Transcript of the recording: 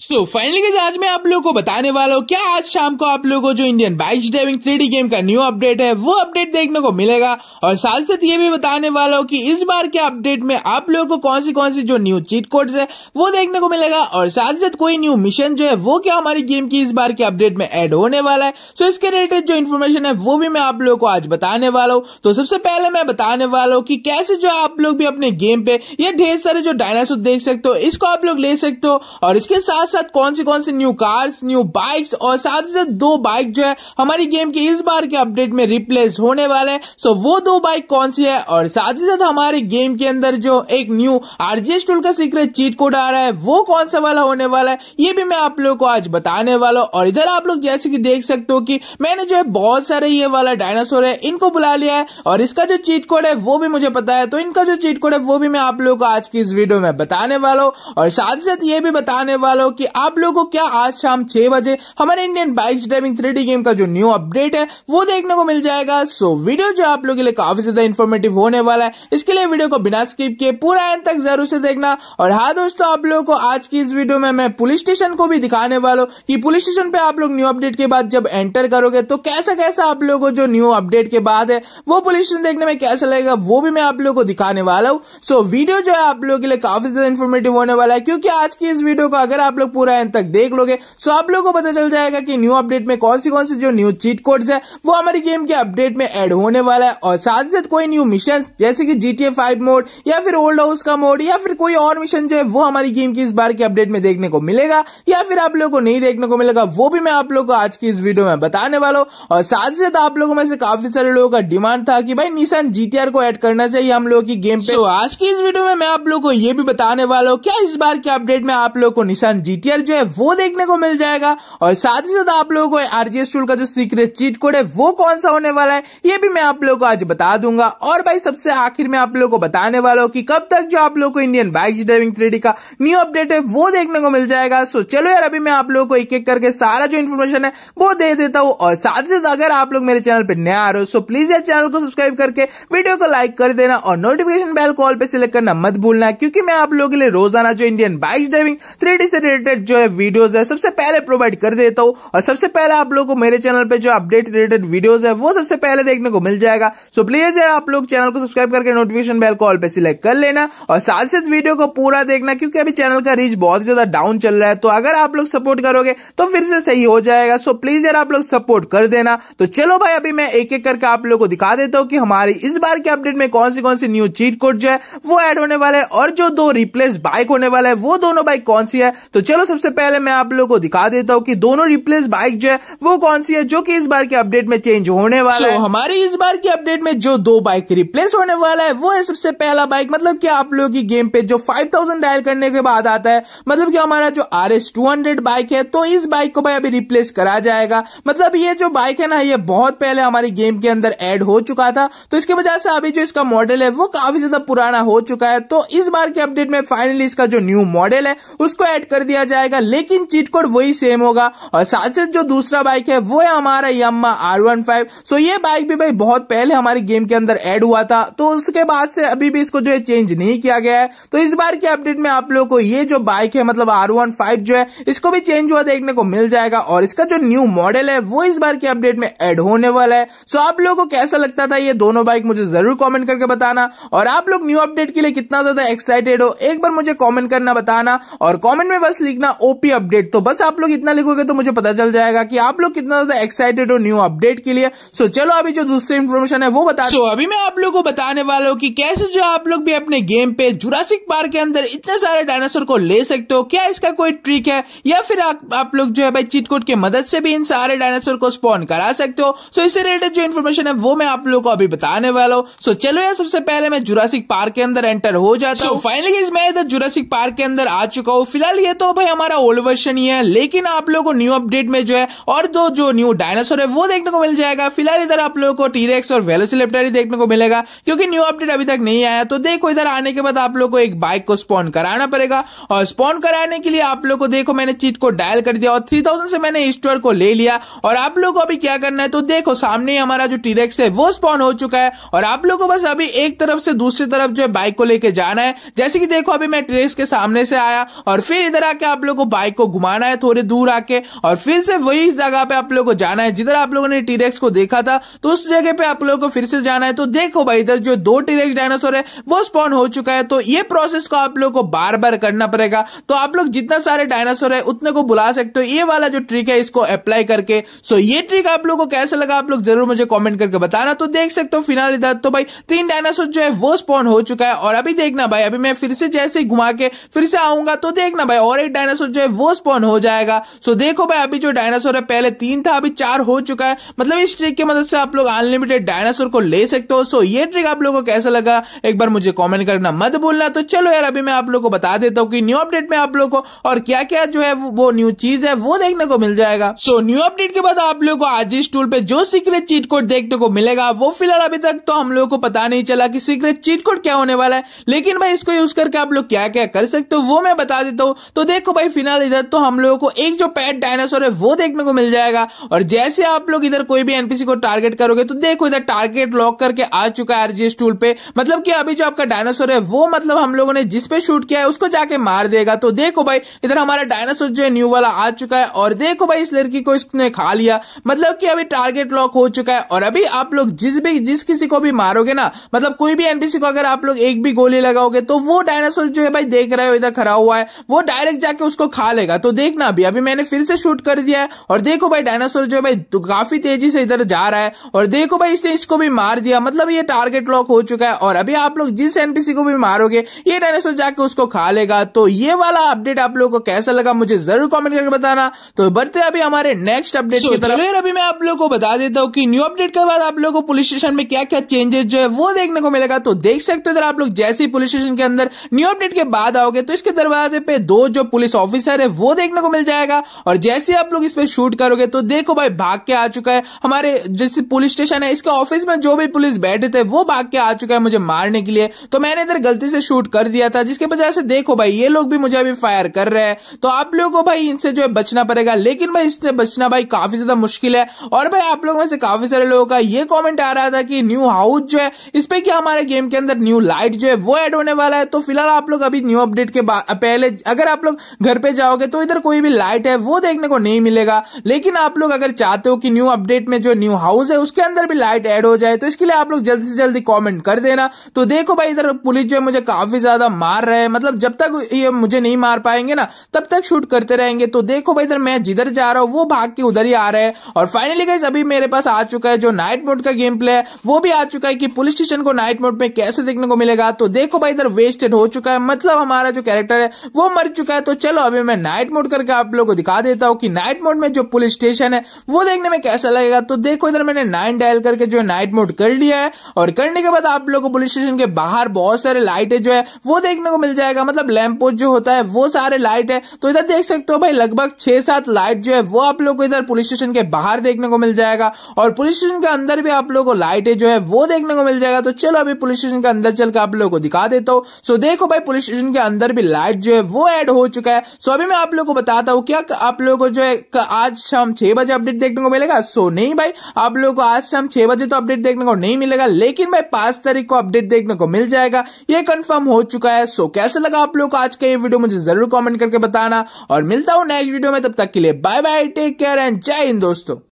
so finally guys आज मैं आप लोगों को बताने वाला हूँ क्या आज शाम को आप लोगों को जो Indian bikes driving three game का न्यू अपडेट है वो अपडेट देखने को मिलेगा और साथ साथ ये भी बताने वाला हूँ कि इस बार के अपडेट में आप लोगों को कौन सी कौन सी जो न्यू चीट कोड्स है वो देखने को मिलेगा और साथ साथ कोई न्यू मिशन जो है वो क्या हमारी गेम की इस बार के अपडेट में एड होने वाला है सो इसके रिलेटेड जो इन्फॉर्मेशन है वो भी मैं आप लोगों को आज बताने वाला हूँ तो सबसे पहले मैं बताने वाला हूँ की कैसे जो आप लोग भी अपने गेम पे ये ढेर सारे जो डायनासोर देख सकते हो इसको आप लोग ले सकते हो और इसके साथ साथ साथ कौन सी कौन सी न्यू कार्स न्यू बाइक्स और साथ ही साथ दो बाइक जो है हमारी गेम के इस बार के अपडेट में रिप्लेस होने वाले हैं सो वो दो बाइक कौन सी है और साथ ही साथ हमारे गेम के अंदर जो एक न्यू आरजीएस टूल का सीक्रेट चीट कोड आ रहा है वो कौन सा वाला होने वाला है ये भी मैं आप लोगों को आज बताने वाला हूँ और इधर आप लोग जैसे कि देख सकते हो कि मैंने जो है बहुत सारे ये वाला डायनासोर है इनको बुला लिया है और इसका जो चीट कोड है वो भी मुझे पता है तो इनका जो चीट कोड है वो भी मैं आप लोगों को आज की इस वीडियो में बताने वाला हूँ और साथ ही साथ ये भी बताने वाला कि आप लोगों को क्या आज शाम छह बजे हमारे Indian bike driving three game का जो न्यू अपडेट है वो देखने को मिल जाएगा सो वीडियो जो आप लोगों के लिए काफी ज्यादा इन्फॉर्मेटिव होने वाला है इसके लिए वीडियो को बिना स्किप किए पूरा एंड तक जरूर से देखना और हाँ दोस्तों आप लोगों को आज की इस वीडियो में मैं पुलिस स्टेशन को भी दिखाने वाला हूँ कि पुलिस स्टेशन पे आप लोग न्यू अपडेट के बाद जब एंटर करोगे तो कैसा कैसा आप लोगों को जो न्यू अपडेट के बाद है वो पुलिस स्टेशन देखने में कैसा लगेगा वो भी मैं आप लोगों को दिखाने वाला हूँ सो वीडियो जो है आप लोगों के लिए काफी ज्यादा इन्फॉर्मेटिव होने वाला है क्योंकि आज की इस वीडियो को अगर आप लोग पूरा एंड तक देख लोगे सो आप लोगों को पता चल जाएगा कि न्यू अपडेट में कौन सी कौन सी जो न्यू चीट कोड्स है वो हमारी गेम के अपडेट में एड होने वाला है और साथ ही साथ कोई न्यू मिशन जैसे की जीटीए फाइव मोड या फिर ओल्ड हाउस का मोड या फिर कोई और मिशन जो है वो हमारी गेम की इस बार के अपडेट में देखने को मिलेगा या फिर आप लोग को नहीं देखने को मिलेगा वो भी मैं आप लोग को आज की इस वीडियो में बताने वाला हूँ और साथ ही साथ आप लोगों में से काफी सारे लोगों का डिमांड था कि भाई निशान जीटीआर को ऐड करना चाहिए हम लोगों की गेम पे तो so, आज की इस वीडियो में मैं आप लोगों को ये भी बताने वाला हूँ क्या इस बार के अपडेट में आप लोगों को निशान जी जीटीआर जो है वो देखने को मिल जाएगा और साथ ही साथ आप लोगों को आरजीएस टूल का जो सीक्रेट चीट कोड है वो कौन सा होने वाला है ये भी मैं आप लोगों को आज बता दूंगा और भाई सबसे आखिर में आप लोगों को बताने वाला हूँ कि कब तक जो आप लोगों को इंडियन बाइक ड्राइविंग थ्री का न्यू अपडेट है वो देखने को मिल जाएगा सो चलो यार अभी मैं आप लोगों को एक एक करके सारा जो इन्फॉर्मेशन है वो दे देता हूँ और साथ ही साथ अगर आप लोग मेरे चैनल पर नया आ रहे हो सो प्लीज यार चैनल को सब्सक्राइब करके वीडियो को लाइक कर देना और नोटिफिकेशन बेल कॉल पर सिलेक्ट करना मत भूलना क्योंकि मैं आप लोगों के लिए रोजाना जो इंडियन बाइक ड्राइविंग थ्री से रिलेटेड रिलेटेड जो है वीडियोज है सबसे पहले प्रोवाइड कर देता हूँ और सबसे पहले आप लोग को मेरे चैनल पे जो अपडेट रिलेटेड वीडियोज है वो सबसे पहले देखने को मिल जाएगा सो प्लीज यार आप लोग चैनल को सब्सक्राइब करके नोटिफिकेशन बेल को ऑल पे सिलेक्ट कर लेना और साथ साथ वीडियो को पूरा देखना क्योंकि अभी चैनल का रीच बहुत ज्यादा डाउन चल रहा है तो अगर आप लोग सपोर्ट करोगे तो फिर से सही हो जाएगा सो प्लीज यार आप लोग सपोर्ट कर देना तो चलो भाई अभी मैं एक एक करके आप लोग को दिखा देता हूँ कि हमारी इस बार के अपडेट में कौन सी कौन सी न्यू चीट कोड जो है वो एड होने वाला है और जो दो रिप्लेस बाइक होने वाला है वो दोनों बाइक कौन सी है तो चलो चलो सबसे पहले मैं आप लोगों को दिखा देता हूँ कि दोनों रिप्लेस बाइक जो है वो कौन सी है जो कि इस बार के अपडेट में चेंज होने वाला so, है हमारी इस बार की अपडेट में जो दो बाइक रिप्लेस होने वाला है वो है सबसे पहला बाइक मतलब कि आप लोगों की गेम पे जो 5000 डायल करने के बाद आता है मतलब कि हमारा जो आर एस बाइक है तो इस बाइक को भाई अभी रिप्लेस करा जाएगा मतलब ये जो बाइक है ना ये बहुत पहले हमारी गेम के अंदर एड हो चुका था तो इसके वजह से अभी जो इसका मॉडल है वो काफी ज्यादा पुराना हो चुका है तो इस बार के अपडेट में फाइनली इसका जो न्यू मॉडल है उसको एड कर दिया दिया जाएगा लेकिन चीट कोड वही सेम होगा और साथ साथ जो दूसरा बाइक है वो है हमारा यम्मा आर वन फाइव सो ये बाइक भी भाई बहुत पहले हमारी गेम के अंदर एड हुआ था तो उसके बाद से अभी भी इसको जो है चेंज नहीं किया गया है तो इस बार के अपडेट में आप लोगों को ये जो बाइक है मतलब आर वन फाइव जो है इसको भी चेंज हुआ देखने को मिल जाएगा और इसका जो न्यू मॉडल है वो इस बार के अपडेट में एड होने वाला है सो आप लोगों को कैसा लगता था ये दोनों बाइक मुझे जरूर कॉमेंट करके बताना और आप लोग न्यू अपडेट के लिए कितना ज्यादा एक्साइटेड हो एक बार मुझे कॉमेंट करना बताना और कॉमेंट में बस लिखना ओपी अपडेट तो बस आप लोग इतना लिखोगे तो मुझे पता चल जाएगा कि आप लोग कितना ज्यादा एक्साइटेड हो न्यू अपडेट के लिए सो चलो अभी जो दूसरी इन्फॉर्मेशन है वो बता सो अभी मैं आप लोग को बताने वाला हूँ की कैसे जो आप लोग भी अपने गेम पे जुरासिक पार्क के अंदर इतने सारे डायनासोर को ले सकते हो क्या इसका कोई ट्रिक है या फिर आप लोग जो है भाई चीट कोड की मदद से भी इन सारे डायनासोर को स्पॉन करा सकते हो सो इससे रिलेटेड जो इन्फॉर्मेशन है वो मैं आप लोग को अभी बताने वाला हूँ सो चलो यार सबसे पहले मैं जुरासिक पार्क के अंदर एंटर हो जाता हूँ फाइनली मैं जुरासिक पार्क के अंदर आ चुका हूँ फिलहाल ये तो भाई हमारा ओल्ड वर्षन ही है लेकिन आप लोगों को न्यू अपडेट में जो है और दो जो न्यू डायनासोर है वो देखने को मिल जाएगा फिलहाल इधर आप लोगों को टीरेक्स और वेलोसिलेप्टर ही देखने को मिलेगा क्योंकि न्यू अपडेट अभी तक नहीं आया तो देखो इधर आने के बाद आप लोग को एक बाइक को स्पॉन कराना पड़ेगा और स्पॉन कराने के लिए आप लोग को देखो मैंने चीट को डायल कर दिया और थ्री से मैंने स्टोर को ले लिया और आप लोग को अभी क्या करना है तो देखो सामने हमारा जो टीरेक्स है वो स्पॉन हो चुका है और आप लोग को बस अभी एक तरफ से दूसरी तरफ जो है बाइक को लेके जाना है जैसे कि देखो अभी मैं टीरेक्स के सामने से आया और फिर इधर आके करके आप लोगों को बाइक को घुमाना है थोड़ी दूर आके और फिर से वही जगह पे आप लोग को जाना है जिधर आप लोगों ने टीरेक्स को देखा था तो उस जगह पे आप लोगों को फिर से जाना है तो देखो भाई इधर जो दो टीरेक्स डायनासोर है वो स्पॉन हो चुका है तो ये प्रोसेस को आप लोग को बार बार करना पड़ेगा तो आप लोग जितना सारे डायनासोर है उतने को बुला सकते हो ये वाला जो ट्रिक है इसको अप्लाई करके सो ये ट्रिक आप लोग को कैसे लगा आप लोग जरूर मुझे कॉमेंट करके बताना तो देख सकते हो फिलहाल इधर तो भाई तीन डायनासोर जो है वो स्पॉन हो चुका है और अभी देखना भाई अभी मैं फिर से जैसे घुमा के फिर से आऊंगा तो देखना भाई और एक डायनासोर जो है वो स्पॉन हो जाएगा सो देखो भाई अभी जो डायनासोर है पहले तीन था अभी चार हो चुका है मतलब इस ट्रिक की मदद से आप लोग अनलिमिटेड डायनासोर को ले सकते हो सो ये ट्रिक आप लोगों को कैसा लगा एक बार मुझे कॉमेंट करना मत भूलना तो चलो यार अभी मैं आप लोग को बता देता हूँ कि न्यू अपडेट में आप लोग को और क्या क्या जो है वो न्यू चीज है वो देखने को मिल जाएगा सो न्यू अपडेट के बाद आप लोग को आज इस टूल पे जो सीक्रेट चीट कोड देखने को मिलेगा वो फिलहाल अभी तक तो हम लोग को पता नहीं चला कि सीक्रेट चीट कोड क्या होने वाला है लेकिन भाई इसको यूज करके आप लोग क्या क्या कर सकते हो वो मैं बता देता हूँ तो देख देखो भाई फिलहाल इधर तो हम लोगों को एक जो पैट डायनासोर है वो देखने को मिल जाएगा और जैसे आप लोग इधर कोई भी एनपीसी को टारगेट करोगे तो देखो इधर टारगेट लॉक करके आ चुका है आरजीएस टूल पे मतलब कि अभी जो आपका डायनासोर है वो मतलब हम लोगों ने जिसपे शूट किया है उसको जाके मार देगा तो देखो भाई इधर हमारा डायनासोर जो है न्यू वाला आ चुका है और देखो भाई इस लड़की को इसने खा लिया मतलब की अभी टारगेट लॉक हो चुका है और अभी आप लोग जिस भी जिस किसी को भी मारोगे ना मतलब कोई भी एनपीसी को अगर आप लोग एक भी गोली लगाओगे तो वो डायनासोर जो है भाई देख रहे हो इधर खड़ा हुआ है वो डायरेक्ट जाके उसको खा लेगा तो देखना अभी अभी मैंने फिर से शूट कर दिया है और देखो भाई डायनासोर जो भाई काफी तेजी से इधर जा रहा है और देखो भाई इसने इसको भी मार दिया मतलब ये टारगेट लॉक हो चुका है और अभी आप लोग जिस एनपीसी को भी मारोगे ये डायनासोर जाके उसको खा लेगा तो ये वाला अपडेट आप लोगों को कैसा लगा मुझे जरूर कॉमेंट करके बताना तो बढ़ते अभी हमारे नेक्स्ट अपडेट की तरफ फिर अभी मैं आप लोग को बता देता हूँ की न्यू अपडेट के बाद आप लोग को पुलिस स्टेशन में क्या क्या चेंजेस जो है वो देखने को मिलेगा तो देख सकते हो आप लोग जैसे ही पुलिस स्टेशन के अंदर न्यू अपडेट के बाद आओगे तो इसके दरवाजे पे दो जो पुलिस पुलिस ऑफिसर है वो देखने को मिल जाएगा और जैसे आप लोग इस पर शूट करोगे तो देखो भाई भाग के आ चुका है हमारे जिस पुलिस स्टेशन है इसके ऑफिस में जो भी पुलिस बैठे थे वो भाग के आ चुका है मुझे मारने के लिए तो मैंने इधर गलती से शूट कर दिया था जिसके वजह से देखो भाई ये लोग भी मुझे अभी फायर कर रहे हैं तो आप लोगों को भाई इनसे जो है बचना पड़ेगा लेकिन भाई इससे बचना भाई काफी ज्यादा मुश्किल है और भाई आप लोगों में से काफी सारे लोगों का ये कॉमेंट आ रहा था कि न्यू हाउस जो है इस पे क्या हमारे गेम के अंदर न्यू लाइट जो है वो एड होने वाला है तो फिलहाल आप लोग अभी न्यू अपडेट के पहले अगर आप लोग घर पे जाओगे तो इधर कोई भी लाइट है वो देखने को नहीं मिलेगा लेकिन आप लोग अगर चाहते हो कि न्यू अपडेट में जो न्यू हाउस है उसके अंदर भी लाइट एड हो जाए तो इसके लिए आप लोग जल्दी से जल्दी कॉमेंट कर देना तो देखो भाई इधर पुलिस जो है मुझे काफी ज्यादा मार रहे हैं मतलब जब तक ये मुझे नहीं मार पाएंगे ना तब तक शूट करते रहेंगे तो देखो भाई इधर मैं जिधर जा रहा हूँ वो भाग के उधर ही आ रहा है और फाइनली गाइज अभी मेरे पास आ चुका है जो नाइट मोड का गेम प्ले है वो भी आ चुका है कि पुलिस स्टेशन को नाइट मोड में कैसे देखने को मिलेगा तो देखो भाई इधर वेस्टेड हो चुका है मतलब हमारा जो कैरेक्टर है वो मर चुका है तो चलो अभी मैं नाइट मोड करके आप लोगों को दिखा देता हूँ कि नाइट मोड में जो पुलिस स्टेशन है वो देखने में कैसा लगेगा तो देखो इधर मैंने नाइन डायल करके जो नाइट मोड कर लिया है और करने के बाद आप लोग को पुलिस स्टेशन के बाहर बहुत सारे लाइट जो है वो देखने को मिल जाएगा मतलब लैम्प पोस्ट जो होता है वो सारे लाइट है तो इधर देख सकते हो भाई लगभग छह सात लाइट जो है वो आप लोग को इधर पुलिस स्टेशन के बाहर देखने को मिल जाएगा और पुलिस स्टेशन के अंदर भी आप लोग को लाइट जो है वो देखने को मिल जाएगा तो चलो अभी पुलिस स्टेशन के अंदर चल के आप लोग को दिखा देता हूँ सो देखो भाई पुलिस स्टेशन के अंदर भी लाइट जो है वो एड हो चुकी चुका है सो अभी मैं आप लोगों को बताता हूँ क्या आप लोगों को जो है आज शाम छह बजे अपडेट देखने को मिलेगा सो नहीं भाई आप लोगों को आज शाम छह बजे तो अपडेट देखने को नहीं मिलेगा लेकिन मैं पांच तारीख को अपडेट देखने को मिल जाएगा ये कन्फर्म हो चुका है सो कैसे लगा आप लोग को आज का ये वीडियो मुझे जरूर कॉमेंट करके बताना और मिलता हूँ नेक्स्ट वीडियो में तब तक के लिए bye bye take care and जय हिंद दोस्तों